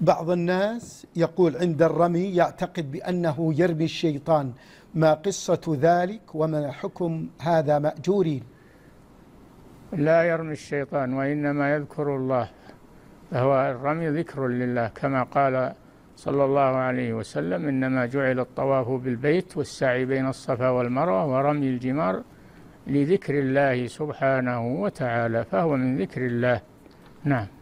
بعض الناس يقول عند الرمي يعتقد بأنه يرمي الشيطان ما قصة ذلك وما حكم هذا مأجورين لا يرمي الشيطان وإنما يذكر الله فهو الرمي ذكر لله كما قال صلى الله عليه وسلم إنما جعل الطواف بالبيت والسعي بين الصفا والمروة ورمي الجمار لذكر الله سبحانه وتعالى فهو من ذكر الله نعم